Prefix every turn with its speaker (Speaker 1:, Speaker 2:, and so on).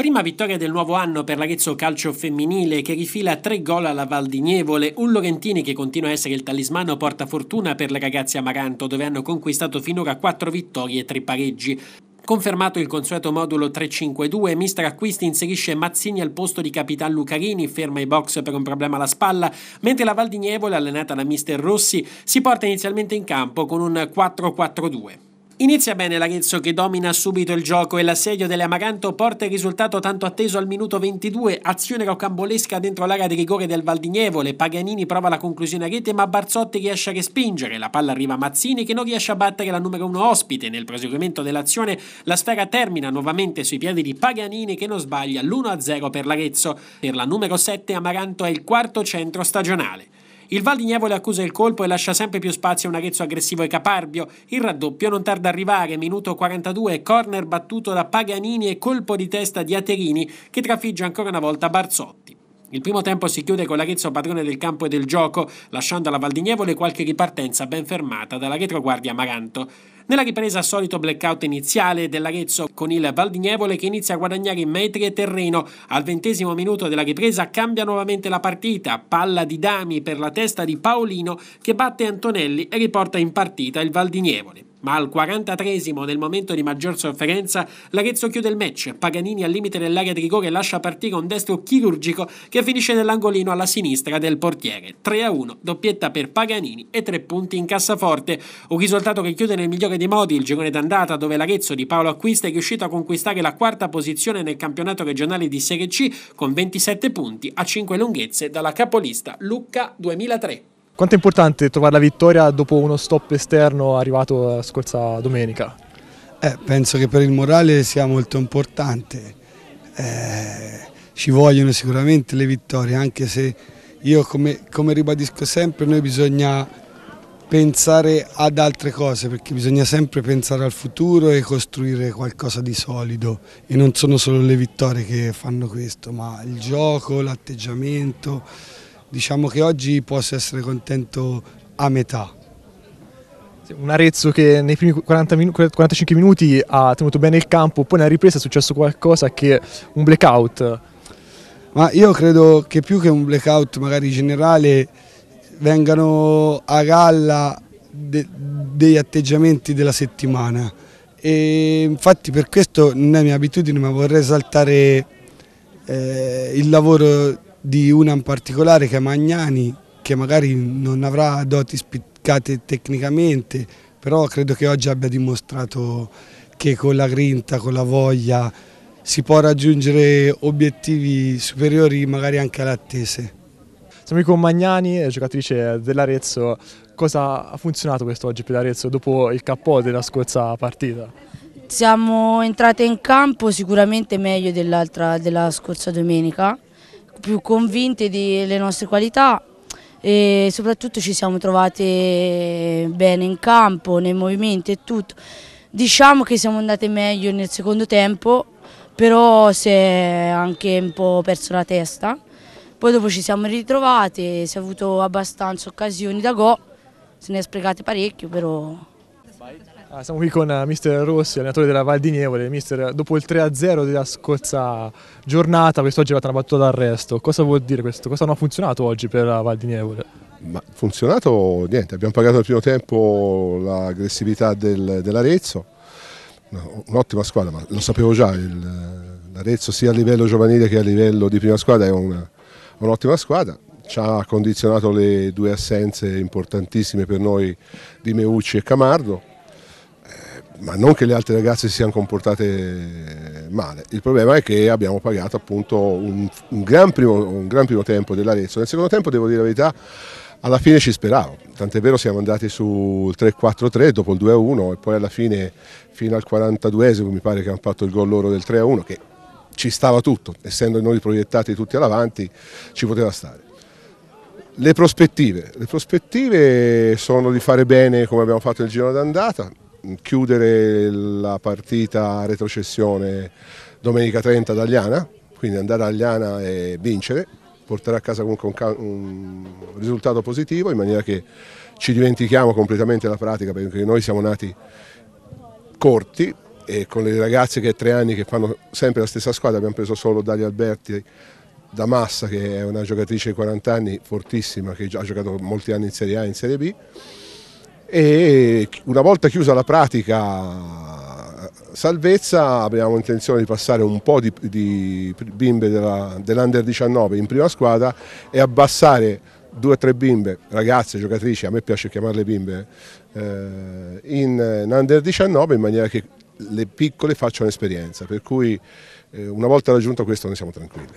Speaker 1: Prima vittoria del nuovo anno per l'Arezzo Calcio Femminile che rifila tre gol alla Val di Nievole, un Lorentini che continua a essere il talismano porta fortuna per le ragazze Amaranto dove hanno conquistato finora quattro vittorie e tre pareggi. Confermato il consueto modulo 3-5-2, Mister Acquisti inserisce Mazzini al posto di Capitan Lucarini, ferma i box per un problema alla spalla, mentre la Val di Nievole, allenata da Mister Rossi, si porta inizialmente in campo con un 4-4-2. Inizia bene l'Arezzo che domina subito il gioco e l'assedio dell'Amaranto porta il risultato tanto atteso al minuto 22, azione rocambolesca dentro l'area di rigore del Valdignevole, Paganini prova la conclusione a rete ma Barzotti riesce a respingere, la palla arriva a Mazzini che non riesce a battere la numero 1 ospite, nel proseguimento dell'azione la sfera termina nuovamente sui piedi di Paganini che non sbaglia l'1-0 per l'Arezzo, per la numero 7 Amaranto è il quarto centro stagionale. Il Val di Nievole accusa il colpo e lascia sempre più spazio a un Arezzo aggressivo e caparbio. Il raddoppio non tarda ad arrivare, minuto 42, corner battuto da Paganini e colpo di testa di Aterini che trafigge ancora una volta Barzotti. Il primo tempo si chiude con l'Arezzo padrone del campo e del gioco, lasciando alla Valdignevole qualche ripartenza ben fermata dalla retroguardia Maranto. Nella ripresa solito blackout iniziale dell'Arezzo con il Valdignevole che inizia a guadagnare metri e terreno. Al ventesimo minuto della ripresa cambia nuovamente la partita, palla di Dami per la testa di Paolino che batte Antonelli e riporta in partita il Valdignevole. Ma al 43 nel momento di maggior sofferenza, l'Arezzo chiude il match. Paganini al limite dell'area di rigore lascia partire un destro chirurgico che finisce nell'angolino alla sinistra del portiere. 3-1, doppietta per Paganini e tre punti in cassaforte. Un risultato che chiude nel migliore dei modi il girone d'andata dove l'Arezzo di Paolo Acquista è riuscito a conquistare la quarta posizione nel campionato regionale di Serie C con 27 punti a 5 lunghezze dalla capolista Lucca 2003.
Speaker 2: Quanto è importante trovare la vittoria dopo uno stop esterno arrivato la eh, scorsa domenica? Eh, penso che per il morale sia molto importante,
Speaker 3: eh, ci vogliono sicuramente le vittorie, anche se io come, come ribadisco sempre, noi bisogna pensare ad altre cose perché bisogna sempre pensare al futuro e costruire qualcosa di solido e non sono solo le vittorie che fanno questo ma il gioco, l'atteggiamento diciamo che oggi posso essere contento a metà.
Speaker 2: Un Arezzo che nei primi 40 minu 45 minuti ha tenuto bene il campo, poi nella ripresa è successo qualcosa che un blackout. Ma io credo che più che un blackout magari generale
Speaker 3: vengano a galla de degli atteggiamenti della settimana e infatti per questo non è mia abitudine ma vorrei saltare eh, il lavoro di una in particolare che è Magnani, che magari non avrà doti spiccate tecnicamente, però credo che oggi abbia dimostrato che con la grinta, con la voglia si può raggiungere obiettivi
Speaker 2: superiori magari anche all'attese. Siamo qui con Magnani, giocatrice dell'Arezzo. Cosa ha funzionato quest'oggi per l'Arezzo dopo il cappò della scorsa partita?
Speaker 3: Siamo entrate in campo sicuramente meglio della scorsa domenica più convinti delle nostre qualità e soprattutto ci siamo trovate bene in campo, nei movimenti e tutto. Diciamo che siamo andate meglio nel secondo tempo, però si è anche un po' perso la testa. Poi dopo ci siamo ritrovate, si è avuto abbastanza occasioni da go, se ne è sprecate parecchio però...
Speaker 2: Ah, siamo qui con uh, mister Rossi, allenatore della Val di Nievole. Mister, dopo il 3-0 della scorsa giornata, quest'oggi è stata una battuta d'arresto. Cosa vuol dire questo? Cosa non ha funzionato oggi per la Val di
Speaker 4: Nievole? Ma funzionato niente, abbiamo pagato nel primo tempo l'aggressività del, dell'Arezzo, no, un'ottima squadra, ma lo sapevo già, l'Arezzo sia a livello giovanile che a livello di prima squadra è un'ottima squadra, ci ha condizionato le due assenze importantissime per noi di Meucci e Camardo, ma non che le altre ragazze si siano comportate male, il problema è che abbiamo pagato appunto un, un, gran, primo, un gran, primo, tempo dell'Arezzo, nel secondo tempo devo dire la verità alla fine ci speravo, tant'è vero siamo andati sul 3-4-3 dopo il 2-1 e poi alla fine fino al 42esimo mi pare che hanno fatto il gol loro del 3-1 che ci stava tutto, essendo noi proiettati tutti all'avanti ci poteva stare. Le prospettive. Le prospettive sono di fare bene come abbiamo fatto nel giro d'andata, Mm, chiudere la partita retrocessione domenica 30 ad Agliana, quindi andare a Agliana e vincere, portare a casa comunque un, un risultato positivo in maniera che ci dimentichiamo completamente la pratica perché noi siamo nati corti e con le ragazze che è tre anni che fanno sempre la stessa squadra abbiamo preso solo Dalia Alberti da Massa che è una giocatrice di 40 anni fortissima che ha giocato molti anni in Serie A e in Serie B e una volta chiusa la pratica eh, salvezza abbiamo intenzione di passare un po' di, di bimbe dell'Under dell 19 in prima squadra e abbassare due o tre bimbe, ragazze, giocatrici, a me piace chiamarle bimbe, eh, in, in Under 19 in maniera che le piccole facciano esperienza, per cui eh, una volta raggiunto questo noi siamo tranquilli.